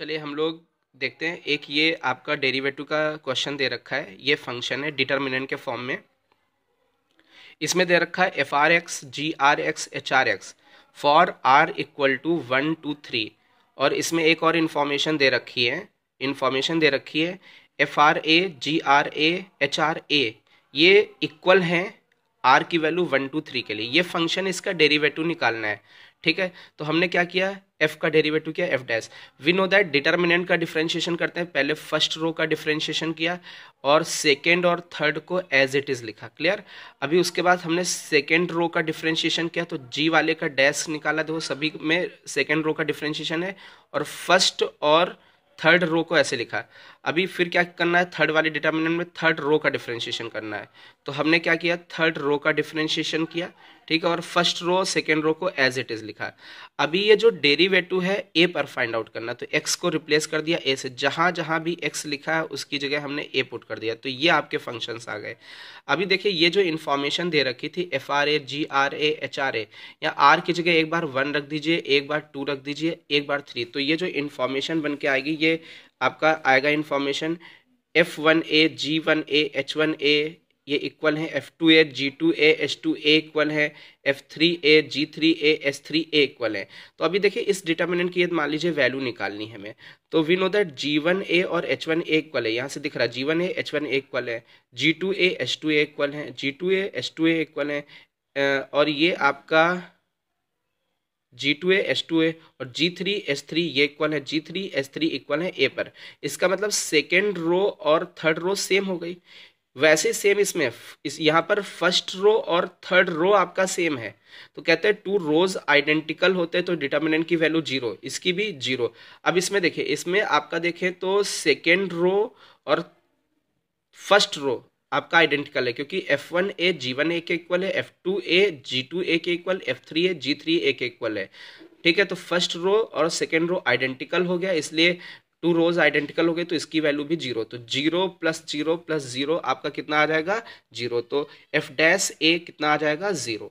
चलिए हम लोग देखते हैं एक ये आपका डेरिवेटिव का क्वेश्चन दे रखा है ये फंक्शन है डिटर्मिनेंट के फॉर्म में इसमें दे रखा है F R X G R X H R X for R equal to one two three और इसमें एक और इन्फॉर्मेशन दे रखी है इन्फॉर्मेशन दे रखी है F R A G R A H R A ये इक्वल हैं आर की वैल्यू वन टू थ्री के लिए ये फंक्शन इसका डेरिवेटिव निकालना है ठीक है तो हमने क्या किया एफ का डेरिवेटिव किया F dash we know that determinant का डिफ्रेंशिएशन करते हैं पहले फर्स्ट रो का डिफ्रेंशिएशन किया और सेकेंड और थर्ड को एज इट इज़ लिखा क्लियर अभी उसके बाद हमने सेकेंड रो का डिफ्रेंशिएशन किया तो जी वाले का डैश निकाला देखो सभी में सेकेंड रो का डिफ्रेंशिएशन है और फर्स्ट और थर्ड रो को ऐसे लिखा अभी फिर क्या करना है थर्ड वाले डिटर्मिनेंट में थर्ड रो का डिफ्रेंशिएशन करना है तो हमने क्या किया थर्ड रो का डिफ्रेंशिएशन किया ठीक है और फर्स्ट रो सेकेंड रो को एज इट इज लिखा है अभी ये जो डेरिवेटिव है ए पर फाइंड आउट करना तो एक्स को रिप्लेस कर दिया ए से जहां जहां भी एक्स लिखा है उसकी जगह हमने ए पुट कर दिया तो ये आपके फंक्शन आ गए अभी देखिए ये जो इन्फॉर्मेशन दे रखी थी F R A G R A H R A या आर की जगह एक बार वन रख दीजिए एक बार टू रख दीजिए एक बार थ्री तो ये जो इन्फॉर्मेशन बन के आएगी ये आपका आएगा information F one A G one A H one A ये इक्वल है F two A G two A H two A equal है F three A G three A S three A equal है तो अभी देखिए इस determinant की यदि मान लीजिए वैल्यू निकालनी है हमें तो we know that G one A और एच वन ए इक्वल है यहाँ से दिख रहा है G one A H one A equal है G two A H two A equal है G two A H two A equal है और ये आपका G two A S two A और जी थ्री एस थ्री ये equal है G three S three equal है ए पर इसका मतलब सेकेंड रो और थर्ड रो सेम हो गई वैसे सेम इसमें इस यहाँ पर फर्स्ट रो और थर्ड रो आपका सेम है तो कहते हैं टू रोज आइडेंटिकल होते हैं तो डिटर्मिनेंट की वैल्यू जीरो इसकी भी जीरो अब इसमें देखिए इसमें आपका देखें तो सेकेंड रो और फर्स्ट रो आपका आइडेंटिकल है क्योंकि F one A G one A के इक्वल है F two A G two A के equal F three A G three A के इक्वल है ठीक है तो फर्स्ट रो और सेकेंड रो आइडेंटिकल हो गया इसलिए टू रोज आइडेंटिकल हो गए तो इसकी वैल्यू भी जीरो तो zero plus zero plus zero आपका कितना आ जाएगा जीरो तो एफ डैश ए कितना आ जाएगा जीरो